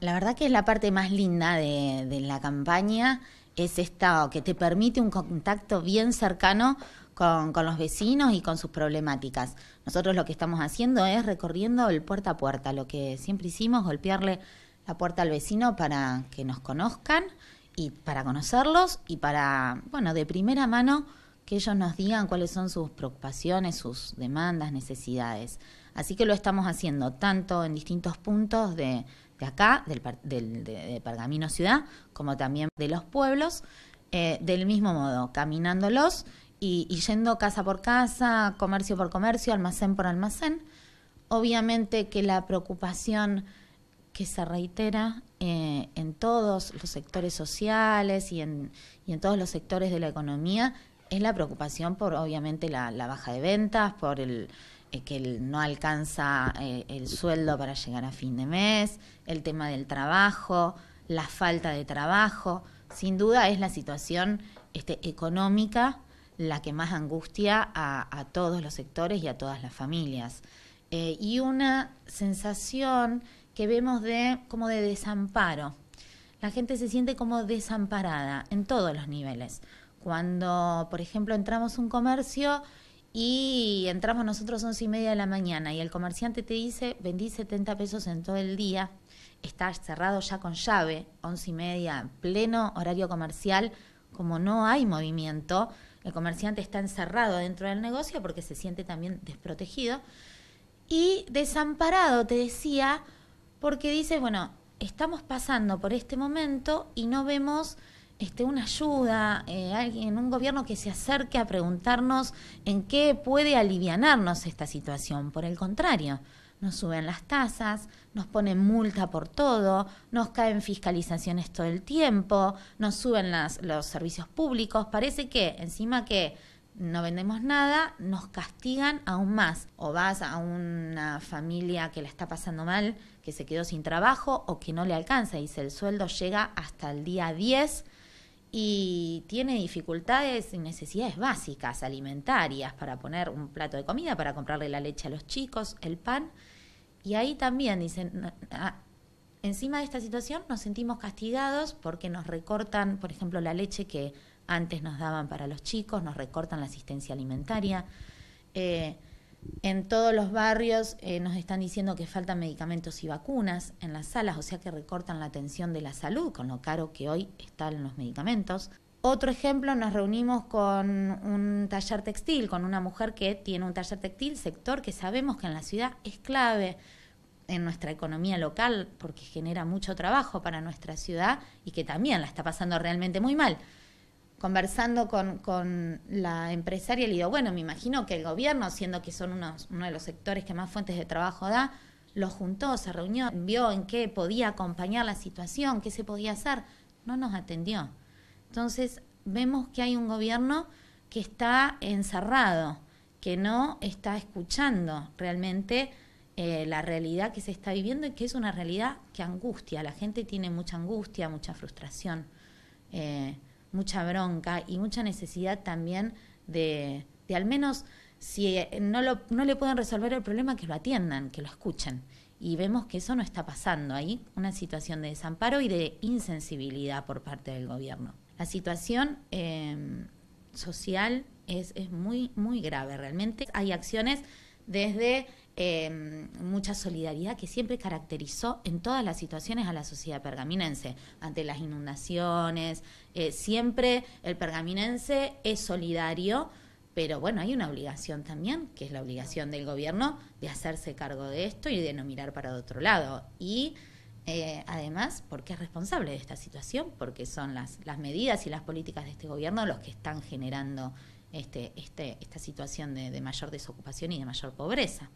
La verdad que es la parte más linda de, la campaña, es esta que te permite un contacto bien cercano con, los vecinos y con sus problemáticas. Nosotros lo que estamos haciendo es recorriendo el puerta a puerta, lo que siempre hicimos, golpearle la puerta al vecino para que nos conozcan y para conocerlos y para, bueno, de primera mano que ellos nos digan cuáles son sus preocupaciones, sus demandas, necesidades. Así que lo estamos haciendo tanto en distintos puntos de, de acá, del, del de, Pergamino Ciudad, como también de los pueblos, eh, del mismo modo, caminándolos y, y, yendo casa por casa, comercio por comercio, almacén por almacén. Obviamente que la preocupación que se reitera eh, en todos los sectores sociales y en, y en todos los sectores de la economía es la preocupación por, obviamente, la, la baja de ventas, por el eh, que no alcanza eh, el sueldo para llegar a fin de mes, el tema del trabajo, la falta de trabajo. Sin duda es la situación este, económica la que más angustia a, todos los sectores y a todas las familias. Eh, y una sensación que vemos de como de desamparo. La gente se siente como desamparada en todos los niveles. Cuando, por ejemplo, entramos a un comercio y entramos nosotros once y media de la mañana y el comerciante te dice vendí 70 pesos en todo el día está cerrado ya con llave once y media pleno horario comercial como no hay movimiento el comerciante está encerrado dentro del negocio porque se siente también desprotegido y desamparado te decía porque dice, bueno estamos pasando por este momento y no vemos una ayuda, eh, alguien, un gobierno que se acerque a preguntarnos en qué puede alivianarnos esta situación. Por el contrario, nos suben las tasas, nos ponen multa por todo, nos caen fiscalizaciones todo el tiempo, nos suben los servicios públicos. Parece que encima que no vendemos nada, nos castigan aún más. O vas a una familia que la está pasando mal, que se quedó sin trabajo o que no le alcanza, y si el sueldo llega hasta el día 10 y tiene dificultades y necesidades básicas alimentarias para poner un plato de comida, para comprarle la leche a los chicos, el pan. Y ahí también dicen, encima de esta situación nos sentimos castigados porque nos recortan, por ejemplo, la leche que antes nos daban para los chicos, nos recortan la asistencia alimentaria. Eh, en todos los barrios eh, nos están diciendo que faltan medicamentos y vacunas en las salas, o sea que recortan la atención de la salud con lo caro que hoy están los medicamentos. Otro ejemplo, nos reunimos con un taller textil, con una mujer que tiene un taller textil, sector que sabemos que en la ciudad es clave en nuestra economía local porque genera mucho trabajo para nuestra ciudad y que también la está pasando realmente muy mal conversando con, la empresaria, le digo, bueno, me imagino que el gobierno, siendo que son uno de los sectores que más fuentes de trabajo da, lo juntó, se reunió, vio en qué podía acompañar la situación, qué se podía hacer, no nos atendió. Entonces, vemos que hay un gobierno que está encerrado, que no está escuchando realmente eh, la realidad que se está viviendo y que es una realidad que angustia. La gente tiene mucha angustia, mucha frustración. Eh, mucha bronca y mucha necesidad también de, de al menos, si eh, no, lo, no le pueden resolver el problema, que lo atiendan, que lo escuchen. Y vemos que eso no está pasando ahí, una situación de desamparo y de insensibilidad por parte del gobierno. La situación em, social es, es muy, muy grave realmente. Hay acciones desde eh, mucha solidaridad que siempre caracterizó en todas las situaciones a la sociedad pergaminense, ante las inundaciones, eh, siempre el pergaminense es solidario, pero bueno, hay una obligación también, que es la obligación del gobierno de hacerse cargo de esto y de no mirar para otro lado. Y eh, además, porque es responsable de esta situación, porque son las, medidas y las políticas de este gobierno los que están generando este, este, esta situación de mayor desocupación y de mayor pobreza.